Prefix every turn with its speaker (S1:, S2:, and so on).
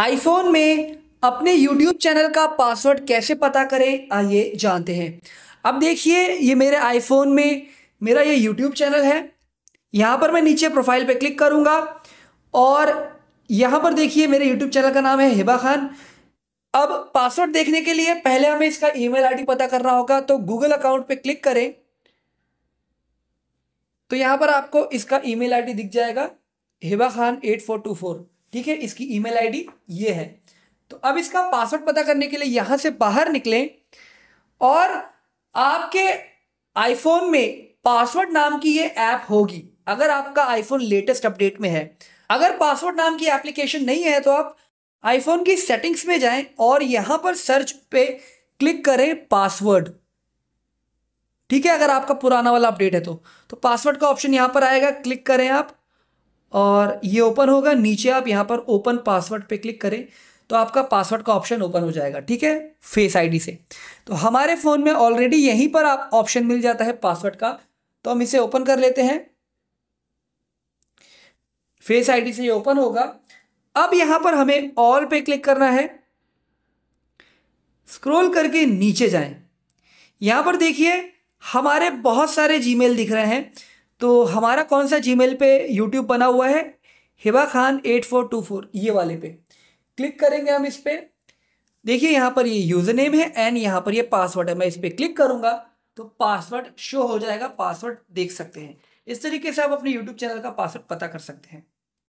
S1: iPhone में अपने YouTube channel का पासवर्ड कैसे पता करें आइए जानते हैं अब देखिए ये मेरे आईफोन में मेरा ये यूट्यूब चैनल है यहाँ पर मैं नीचे प्रोफाइल पे क्लिक करूँगा और यहाँ पर देखिए मेरे यूट्यूब चैनल का नाम है हिबा खान अब पासवर्ड देखने के लिए पहले हमें इसका ई मेल पता करना होगा तो गूगल अकाउंट पर क्लिक करें तो यहाँ पर आपको इसका ई मेल दिख जाएगा Hiba Khan at four two four ठीक है इसकी ईमेल आईडी ये है तो अब इसका पासवर्ड पता करने के लिए यहाँ से बाहर निकलें और आपके आईफोन में पासवर्ड नाम की ये ऐप होगी अगर आपका आईफोन लेटेस्ट अपडेट में है अगर पासवर्ड नाम की एप्लीकेशन नहीं है तो आप आईफोन की सेटिंग्स में जाएं और यहां पर सर्च पे क्लिक करें पासवर्ड ठीक है अगर आपका पुराना वाला अपडेट है तो तो पासवर्ड का ऑप्शन यहां पर आएगा क्लिक करें आप और ये ओपन होगा नीचे आप यहाँ पर ओपन पासवर्ड पे क्लिक करें तो आपका पासवर्ड का ऑप्शन ओपन हो जाएगा ठीक है फेस आईडी से तो हमारे फ़ोन में ऑलरेडी यहीं पर आप ऑप्शन मिल जाता है पासवर्ड का तो हम इसे ओपन कर लेते हैं फेस आईडी से ये ओपन होगा अब यहाँ पर हमें ऑल पे क्लिक करना है स्क्रॉल करके नीचे जाएं यहाँ पर देखिए हमारे बहुत सारे जीमेल दिख रहे हैं तो हमारा कौन सा जीमेल पे यूट्यूब बना हुआ है Hiba Khan at four two four ये वाले पे क्लिक करेंगे हम इस पर देखिए यहाँ पर ये यूज़र नेम है एंड यहाँ पर ये पासवर्ड है मैं इस पर क्लिक करूँगा तो पासवर्ड शो हो जाएगा पासवर्ड देख सकते हैं इस तरीके से आप अपने यूट्यूब चैनल का पासवर्ड पता कर सकते हैं